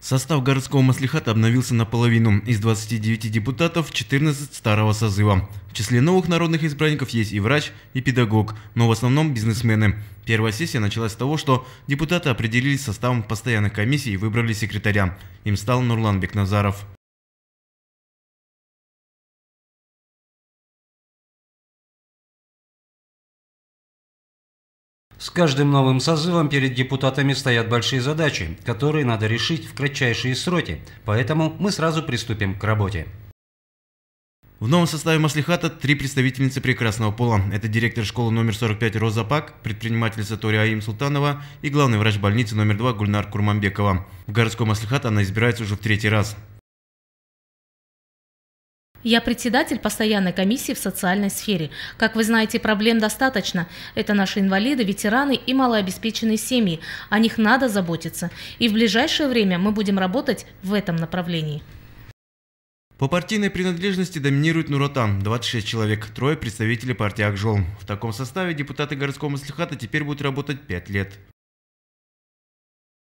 Состав городского маслихата обновился наполовину. Из 29 депутатов 14 старого созыва. В числе новых народных избранников есть и врач, и педагог, но в основном бизнесмены. Первая сессия началась с того, что депутаты определились составом постоянных комиссий и выбрали секретаря. Им стал Нурлан Бекназаров. С каждым новым созывом перед депутатами стоят большие задачи, которые надо решить в кратчайшие сроки, поэтому мы сразу приступим к работе. В новом составе Маслихата три представительницы прекрасного пола. Это директор школы номер 45 Роза Пак, предпринимательница Тори Аим Султанова и главный врач больницы номер 2 Гульнар Курмамбекова. В городской Маслихат она избирается уже в третий раз. Я председатель постоянной комиссии в социальной сфере. Как вы знаете, проблем достаточно. Это наши инвалиды, ветераны и малообеспеченные семьи. О них надо заботиться. И в ближайшее время мы будем работать в этом направлении. По партийной принадлежности доминирует Нуротан – 26 человек, трое представители партии Акжол. В таком составе депутаты городского маслихата теперь будут работать 5 лет.